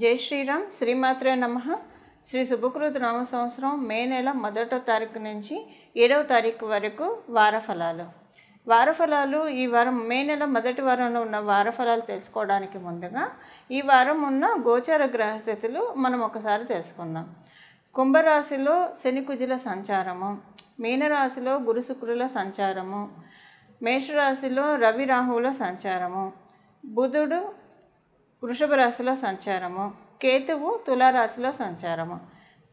జై శ్రీరామ్ శ్రీమాత్రే నమ శ్రీ శుభకృత నామ సంవత్సరం మే నెల మొదటో తారీఖు నుంచి ఏడవ తారీఖు వరకు వారఫలాలు వారఫలాలు ఈ వారం మే నెల మొదటి వారంలో ఉన్న వారఫలాలు తెలుసుకోవడానికి ముందుగా ఈ వారం ఉన్న గోచర గ్రహస్థితులు మనం ఒకసారి తెలుసుకుందాం కుంభరాశిలో శనికుజుల సంచారము మీనరాశిలో గురుశుక్రుల సంచారము మేషరాశిలో రవి రాహువుల సంచారము బుధుడు వృషభ రాశిలో సంచారము కేతువు తులారాశిలో సంచారము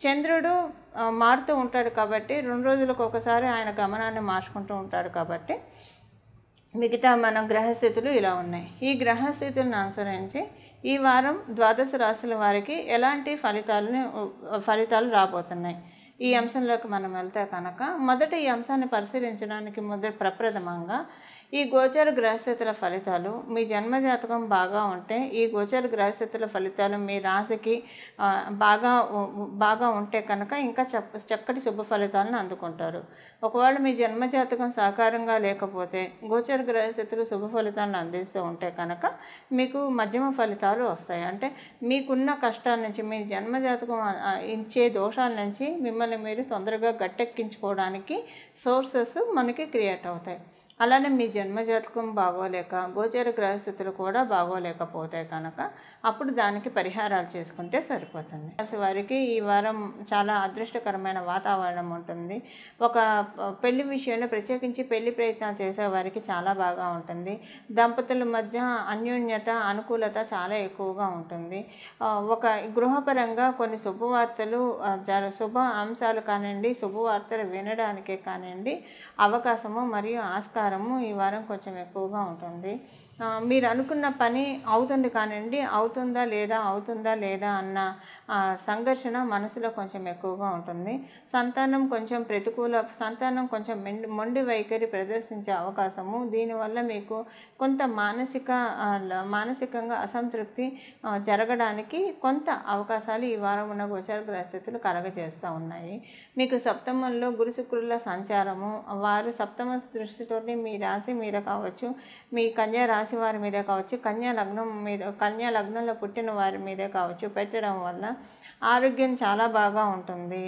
చంద్రుడు మారుతూ ఉంటాడు కాబట్టి రెండు రోజులకు ఒకసారి ఆయన గమనాన్ని మార్చుకుంటూ ఉంటాడు కాబట్టి మిగతా మన గ్రహస్థితులు ఇలా ఉన్నాయి ఈ గ్రహస్థితులను అనుసరించి ఈ వారం ద్వాదశ రాశుల వారికి ఎలాంటి ఫలితాలను ఫలితాలు రాబోతున్నాయి ఈ అంశంలోకి మనం వెళ్తే కనుక మొదట ఈ అంశాన్ని పరిశీలించడానికి మొదట ప్రప్రథమంగా ఈ గోచర గ్రహస్థితుల ఫలితాలు మీ జన్మజాతకం బాగా ఉంటే ఈ గోచర గ్రహస్థితుల ఫలితాలు మీ రాశికి బాగా బాగా ఉంటే కనుక ఇంకా చక్కటి శుభ ఫలితాలను అందుకుంటారు ఒకవేళ మీ జన్మజాతకం సహకారంగా లేకపోతే గోచర గ్రహస్థితులు శుభ ఫలితాలను అందిస్తూ ఉంటే కనుక మీకు మధ్యమ ఫలితాలు వస్తాయి అంటే మీకున్న కష్టాల నుంచి మీ జన్మజాతకం ఇచ్చే దోషాల నుంచి మిమ్మల్ని మీరు తొందరగా గట్టెక్కించుకోవడానికి సోర్సెస్ మనకి క్రియేట్ అవుతాయి అలానే మీ జన్మజాతకం బాగోలేక గోచర గ్రహస్థితులు కూడా బాగోలేకపోతే కనుక అప్పుడు దానికి పరిహారాలు చేసుకుంటే సరిపోతుంది రాశి వారికి ఈ వారం చాలా అదృష్టకరమైన వాతావరణం ఉంటుంది ఒక పెళ్లి విషయంలో ప్రత్యేకించి పెళ్లి ప్రయత్నాలు చేసే వారికి చాలా బాగా ఉంటుంది దంపతుల మధ్య అన్యోన్యత అనుకూలత చాలా ఎక్కువగా ఉంటుంది ఒక గృహపరంగా కొన్ని శుభవార్తలు శుభ అంశాలు కానివ్వండి శుభవార్తలు వినడానికే కానివ్వండి అవకాశము మరియు ఆస్కారం సహకారము ఈ వారం కొంచెం ఎక్కువగా ఉంటుంది మీరు అనుకున్న పని అవుతుంది కానివ్వండి అవుతుందా లేదా అవుతుందా లేదా అన్న సంఘర్షణ మనసులో కొంచెం ఎక్కువగా ఉంటుంది సంతానం కొంచెం ప్రతికూల సంతానం కొంచెం మెండి మొండి వైఖరి ప్రదర్శించే అవకాశము దీనివల్ల మీకు కొంత మానసిక మానసికంగా అసంతృప్తి జరగడానికి కొంత అవకాశాలు ఈ వారం ఉన్న గోచార గ్రహస్థితులు కలగజేస్తూ ఉన్నాయి మీకు సప్తమంలో గురు శుక్రుల సంచారము వారు సప్తమ దృష్టితోని మీ రాశి మీద కావచ్చు మీ కన్యా రాశి వారి మీద కావచ్చు కన్యా లగ్నం మీద కన్యా లగ్నంలో పుట్టిన వారి మీద కావచ్చు పెట్టడం వల్ల ఆరోగ్యం చాలా బాగా ఉంటుంది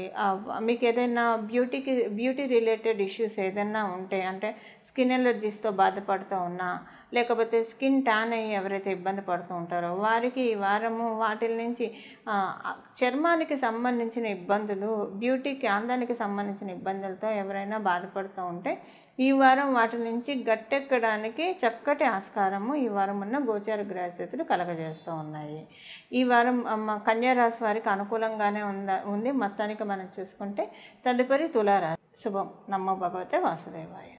మీకు ఏదైనా బ్యూటీకి బ్యూటీ రిలేటెడ్ ఇష్యూస్ ఏదైనా ఉంటే అంటే స్కిన్ ఎలర్జీస్తో బాధపడుతూ ఉన్నా లేకపోతే స్కిన్ ట్యాన్ అయ్యి ఎవరైతే ఇబ్బంది పడుతూ ఉంటారో వారికి ఈ వారము వాటి నుంచి చర్మానికి సంబంధించిన ఇబ్బందులు బ్యూటీకి అందానికి సంబంధించిన ఇబ్బందులతో ఎవరైనా బాధపడుతూ ఉంటే ఈ వారం వాటి వాటి నుంచి గట్టెక్కడానికి చక్కటి ఆస్కారము ఈ వారం ఉన్న గోచార గ్రహస్థితులు కలగజేస్తూ ఉన్నాయి ఈ వారం కన్యారాశి వారికి అనుకూలంగానే ఉందా ఉంది మొత్తానికి మనం చూసుకుంటే తదుపరి తులారాశి శుభం నమ్మ భగవతే వాసుదేవాయ